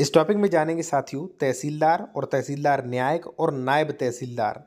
इस टॉपिक में जानेंगे साथियों तहसीलदार और तहसीलदार न्यायिक और नायब तहसीलदार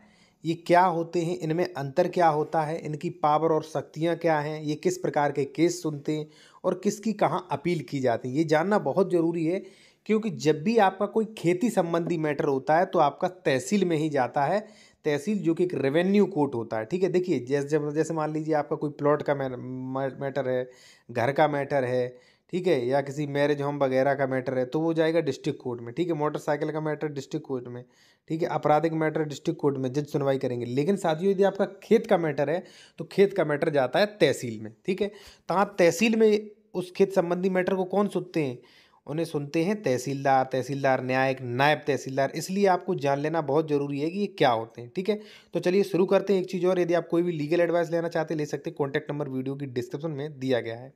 ये क्या होते हैं इनमें अंतर क्या होता है इनकी पावर और शक्तियाँ क्या हैं ये किस प्रकार के केस सुनते हैं और किसकी कहाँ अपील की जाती है ये जानना बहुत ज़रूरी है क्योंकि जब भी आपका कोई खेती संबंधी मैटर होता है तो आपका तहसील में ही जाता है तहसील जो कि एक रेवेन्यू कोर्ट होता है ठीक है देखिए जैसे जैसे मान लीजिए आपका कोई प्लॉट का मैटर है घर का मैटर है ठीक है या किसी मैरिज होम वगैरह का मैटर है तो वो जाएगा डिस्ट्रिक्ट कोर्ट में ठीक है मोटरसाइकिल का मैटर डिस्ट्रिक्ट कोर्ट में ठीक है आपराधिक मैटर डिस्ट्रिक्ट कोर्ट में जज सुनवाई करेंगे लेकिन साथियों यदि आपका खेत का मैटर है तो खेत का मैटर जाता है तहसील में ठीक है तो तहसील में उस खेत संबंधी मैटर को कौन सुनते हैं उन्हें सुनते हैं तहसीलदार तहसीलदार न्यायिक नायब तहसीलदार इसलिए आपको जान लेना बहुत ज़रूरी है कि ये क्या होते हैं ठीक है तो चलिए शुरू करते हैं एक चीज़ और यदि आप कोई भी लीगल एडवाइस लेना चाहते हैं ले सकते हैं कॉन्टैक्ट नंबर वीडियो की डिस्क्रिप्शन में दिया गया है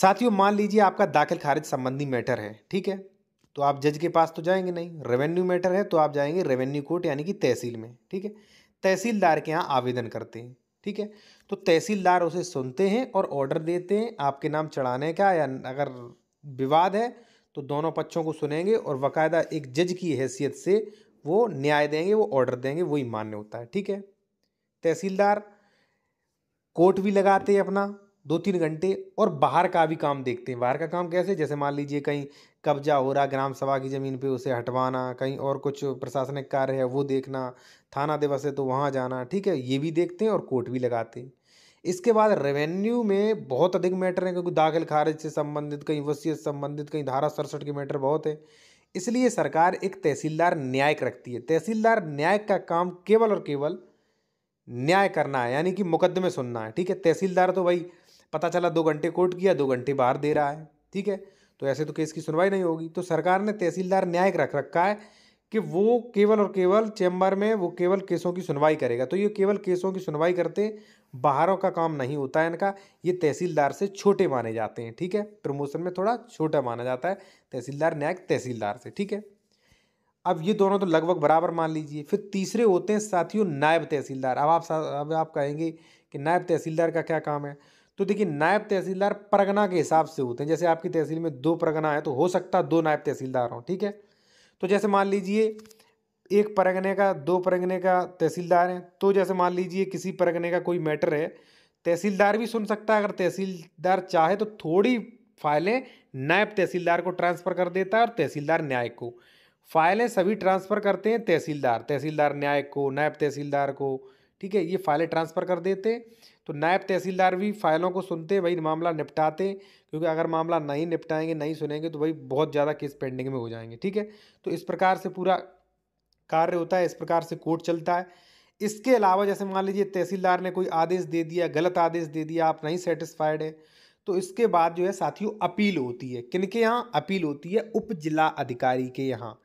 साथियों मान लीजिए आपका दाखिल खारिज संबंधी मैटर है ठीक है तो आप जज के पास तो जाएंगे नहीं रेवेन्यू मैटर है तो आप जाएंगे रेवेन्यू कोर्ट यानी कि तहसील में ठीक है तहसीलदार के यहाँ आवेदन करते हैं ठीक है तो तहसीलदार उसे सुनते हैं और ऑर्डर देते हैं आपके नाम चढ़ाने का या अगर विवाद है तो दोनों पक्षों को सुनेंगे और बाकायदा एक जज की हैसियत से वो न्याय देंगे वो ऑर्डर देंगे वही मान्य होता है ठीक है तहसीलदार कोर्ट भी लगाते हैं अपना दो तीन घंटे और बाहर का भी काम देखते हैं बाहर का काम कैसे जैसे मान लीजिए कहीं कब्जा हो रहा ग्राम सभा की ज़मीन पे उसे हटवाना कहीं और कुछ प्रशासनिक कार्य है वो देखना थाना दिवस है तो वहाँ जाना ठीक है ये भी देखते हैं और कोर्ट भी लगाते हैं इसके बाद रेवेन्यू में बहुत अधिक मैटर हैं क्योंकि दाखिल खारिज से संबंधित कहीं वसीयत संबंधित कहीं धारा सड़सठ के मैटर बहुत है इसलिए सरकार एक तहसीलदार न्यायिक रखती है तहसीलदार न्यायिक का काम केवल और केवल न्याय करना है यानी कि मुकदमे सुनना है ठीक है तहसीलदार तो भाई पता चला दो घंटे कोर्ट किया दो घंटे बाहर दे रहा है ठीक है तो ऐसे तो केस की सुनवाई नहीं होगी तो सरकार ने तहसीलदार न्यायिक रख रखा है कि वो केवल और केवल चैम्बर में वो केवल केसों की सुनवाई करेगा तो ये केवल केसों की सुनवाई करते बाहरों का काम नहीं होता है इनका ये तहसीलदार से छोटे माने जाते हैं ठीक है प्रमोशन में थोड़ा छोटा माना जाता है तहसीलदार न्यायिक तहसीलदार से ठीक है अब ये दोनों तो लगभग बराबर मान लीजिए फिर तीसरे होते हैं साथियों नायब तहसीलदार अब आप अब आप कहेंगे कि नायब तहसीलदार का क्या काम है तो देखिए नायब तहसीलदार परगना के हिसाब से होते हैं जैसे आपकी तहसील में दो परगना है तो हो सकता है दो नायब तहसीलदार हों ठीक है तो जैसे मान लीजिए एक परगने का दो परगने का तहसीलदार हैं तो जैसे मान लीजिए किसी परगने का कोई मैटर है तहसीलदार भी सुन सकता है अगर तहसीलदार चाहे तो थोड़ी फाइलें नायब तहसीलदार को ट्रांसफ़र कर देता है और तहसीलदार न्याय को फाइलें सभी ट्रांसफ़र करते हैं तहसीलदार तहसीलदार न्याय को नायब तहसीलदार को ठीक है ये फाइलें ट्रांसफ़र कर देते हैं तो नायब तहसीलदार भी फाइलों को सुनते वही मामला निपटाते क्योंकि अगर मामला नहीं निपटाएंगे नहीं सुनेंगे तो भाई बहुत ज़्यादा केस पेंडिंग में हो जाएंगे ठीक है तो इस प्रकार से पूरा कार्य होता है इस प्रकार से कोर्ट चलता है इसके अलावा जैसे मान लीजिए तहसीलदार ने कोई आदेश दे दिया गलत आदेश दे दिया आप नहीं सेटिस्फाइड हैं तो इसके बाद जो है साथियों अपील होती है किन के यहाँ अपील होती है उप जिला अधिकारी के यहाँ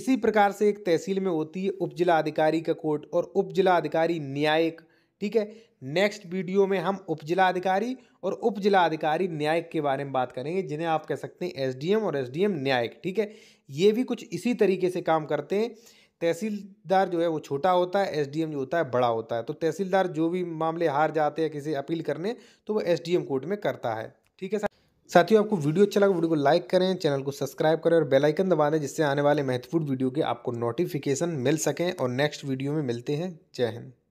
इसी प्रकार से एक तहसील में होती है उप जिला अधिकारी का कोर्ट और उप जिला अधिकारी न्यायिक ठीक है नेक्स्ट वीडियो में हम उप जिलाधिकारी और उप अधिकारी न्यायिक के बारे में बात करेंगे जिन्हें आप कह सकते हैं एसडीएम और एसडीएम न्यायिक ठीक है ये भी कुछ इसी तरीके से काम करते हैं तहसीलदार जो है वो छोटा होता है एसडीएम जो होता है बड़ा होता है तो तहसीलदार जो भी मामले हार जाते हैं किसी अपील करने तो वो एस कोर्ट में करता है ठीक है साथियों आपको वीडियो अच्छा लगा वीडियो को लाइक करें चैनल को सब्सक्राइब करें और बेल आइकन दबा दें जिससे आने वाले महत्वपूर्ण वीडियो के आपको नोटिफिकेशन मिल सकें और नेक्स्ट वीडियो में मिलते हैं जय हिंद